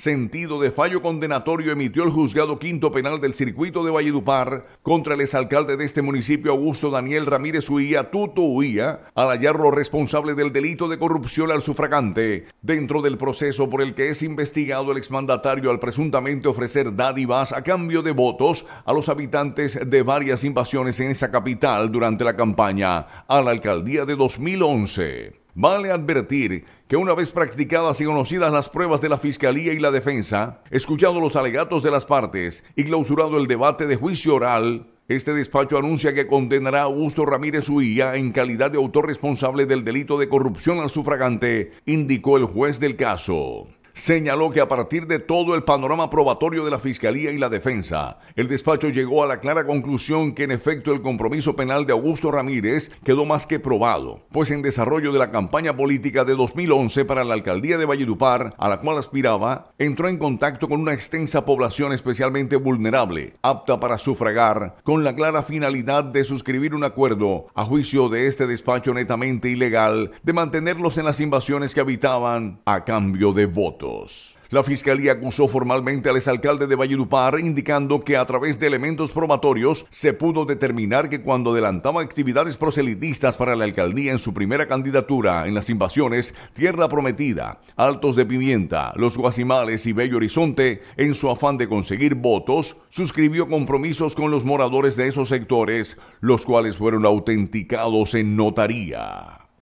sentido de fallo condenatorio emitió el juzgado quinto penal del circuito de Valledupar contra el exalcalde de este municipio, Augusto Daniel Ramírez Huía, Tuto Huía, al hallarlo responsable del delito de corrupción al sufragante, dentro del proceso por el que es investigado el exmandatario al presuntamente ofrecer dádivas a cambio de votos a los habitantes de varias invasiones en esa capital durante la campaña a la alcaldía de 2011. Vale advertir que una vez practicadas y conocidas las pruebas de la Fiscalía y la Defensa, escuchado los alegatos de las partes y clausurado el debate de juicio oral, este despacho anuncia que condenará a Augusto Ramírez Uilla en calidad de autor responsable del delito de corrupción al sufragante, indicó el juez del caso señaló que a partir de todo el panorama probatorio de la Fiscalía y la defensa, el despacho llegó a la clara conclusión que en efecto el compromiso penal de Augusto Ramírez quedó más que probado, pues en desarrollo de la campaña política de 2011 para la alcaldía de Valledupar, a la cual aspiraba, entró en contacto con una extensa población especialmente vulnerable, apta para sufragar, con la clara finalidad de suscribir un acuerdo, a juicio de este despacho netamente ilegal, de mantenerlos en las invasiones que habitaban a cambio de voto. La fiscalía acusó formalmente al exalcalde de Valledupar, indicando que a través de elementos probatorios se pudo determinar que cuando adelantaba actividades proselitistas para la alcaldía en su primera candidatura en las invasiones Tierra Prometida, Altos de Pimienta, Los Guasimales y Bello Horizonte, en su afán de conseguir votos, suscribió compromisos con los moradores de esos sectores, los cuales fueron autenticados en notaría.